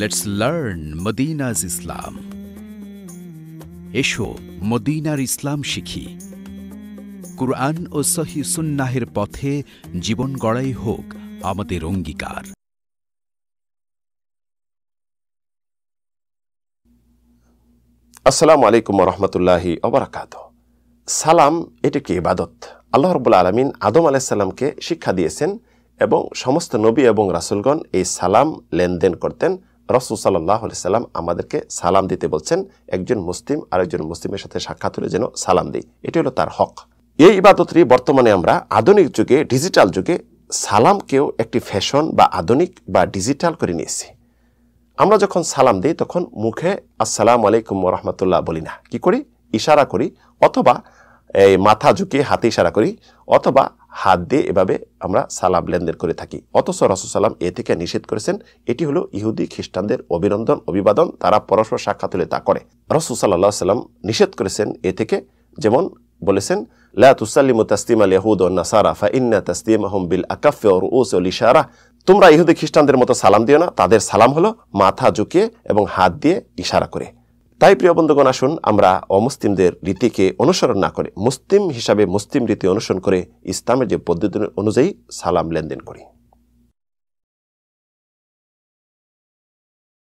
let's learn মদিনাজ ইসলাম এসো মদিনার ইসলাম শিখি কুরআন ও সহি সুন্নাহের পথে জীবন গড়াই হোক আমাদের অঙ্গীকার আসসালামু আলাইকুম রহমতুল্লাহি অবরাকাত সালাম এটা একটি ইবাদত আল্লাহ রবুল্লা আলমিন আদম আলাইসাল্লামকে শিক্ষা দিয়েছেন এবং সমস্ত নবী এবং রাসুলগণ এই সালাম লেনদেন করতেন রসুল সাল্লাহ সাল্লাম আমাদেরকে সালাম দিতে বলছেন একজন মুসলিম আরেকজন মুসলিমের সাথে সাক্ষাৎ হলে যেন সালাম দিই এটি হলো তার হক এই ইবাদতটি বর্তমানে আমরা আধুনিক যুগে ডিজিটাল যুগে সালামকেও একটি ফ্যাশন বা আধুনিক বা ডিজিটাল করে নিয়েছি আমরা যখন সালাম দিই তখন মুখে আসসালাম আলাইকুম রহমতুল্লাহ বলি না কি করি ইশারা করি অথবা এই মাথা ঝুঁকিয়ে হাতে ইশারা করি অথবা হাত দিয়ে এভাবে আমরা সালাম লেনদেন করে থাকি অথচ রসুসাল্লাম এ থেকে নিষেধ করেছেন এটি হলো ইহুদি খ্রিস্টানদের অভিনন্দন অভিবাদন তারা পরস্পর সাক্ষাৎ হলে তা করে রসুসাল্লাহ সাল্লাম নিষেধ করেছেন এ থেকে যেমন বলেছেন লা তাস্তিম আল ইহুদ নাসারা বিল আকাফে ও ইশারা তোমরা ইহুদি খ্রিস্টানদের মতো সালাম দিও না তাদের সালাম হলো মাথা ঝুঁকিয়ে এবং হাত দিয়ে ইশারা করে তাই প্রিয় বন্ধুগণ আসুন আমরা অমুসলিমদের রীতিকে অনুসরণ না করে মুসলিম হিসাবে মুসলিম রীতি অনুসরণ করে ইসলামের যে পদ্ধতি অনুযায়ী সালাম লেনদেন করি